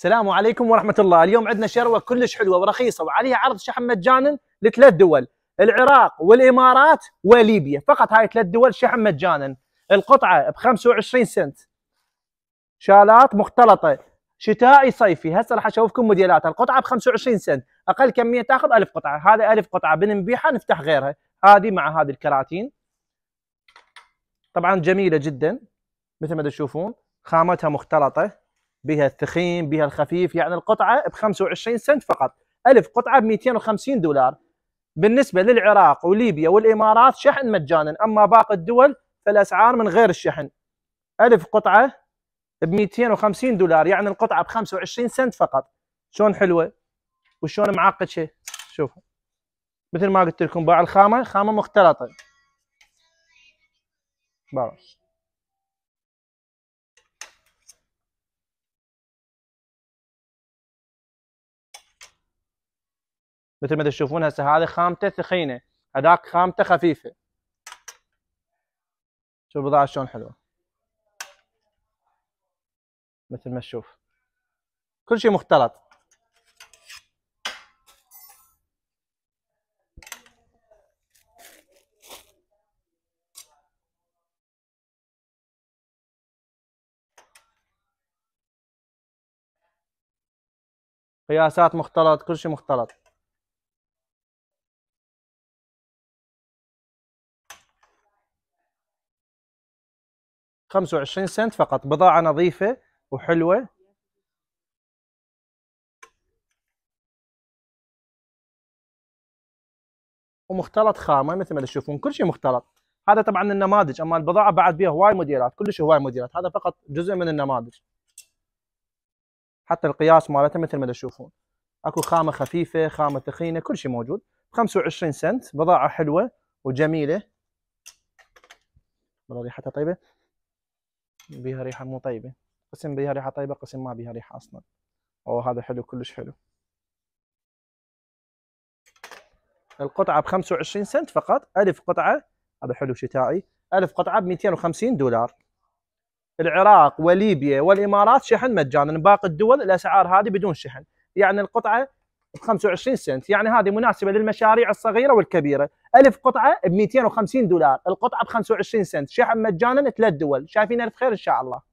السلام عليكم ورحمه الله، اليوم عندنا شروه كلش حلوه ورخيصه وعليها عرض شحن مجانا لثلاث دول، العراق والامارات وليبيا، فقط هاي ثلاث دول شحن مجانا، القطعه ب 25 سنت. شالات مختلطه شتائي صيفي، هسه راح اشوفكم موديلاتها، القطعه ب 25 سنت، اقل كميه تاخذ 1000 قطعه، هذا 1000 قطعه بنبيعها نفتح غيرها، هذه مع هذه الكراتين. طبعا جميله جدا مثل ما تشوفون، خامتها مختلطه. بها الثخين بها الخفيف يعني القطعه ب 25 سنت فقط ألف قطعه ب 250 دولار بالنسبه للعراق وليبيا والامارات شحن مجانا اما باقي الدول فالاسعار من غير الشحن ألف قطعه ب 250 دولار يعني القطعه ب 25 سنت فقط شلون حلوه وشلون معقد شوفوا مثل ما قلت لكم باع الخامه خامه مختلطه بارش. مثل ما تشوفون هسه هذه خامته ثخينه هذاك خامته خفيفه شوف البضاعه شلون حلوه مثل ما تشوف كل شيء مختلط قياسات مختلط كل شيء مختلط 25 سنت فقط بضاعة نظيفة وحلوة ومختلط خامة مثل ما تشوفون كل شيء مختلط هذا طبعا النماذج اما البضاعة بعد بها هواي موديلات كلش هواي موديلات هذا فقط جزء من النماذج حتى القياس مالته مثل ما تشوفون اكو خامة خفيفة خامة ثخينة كل شيء موجود 25 سنت بضاعة حلوة وجميلة ريحتها طيبة بها ريحه مو طيبه قسم بها ريحه طيبه قسم ما بها ريحه اصلا هذا حلو كلش حلو القطعه ب 25 سنت فقط ألف قطعه هذا حلو شتائي ألف قطعه ب 250 دولار العراق وليبيا والامارات شحن مجانا باقي الدول الاسعار هذه بدون شحن يعني القطعه ب 25 سنت يعني هذه مناسبه للمشاريع الصغيره والكبيره ألف قطعه ب 250 دولار القطعه ب 25 سنت شحن مجانا ثلاث دول شايفين الف خير ان شاء الله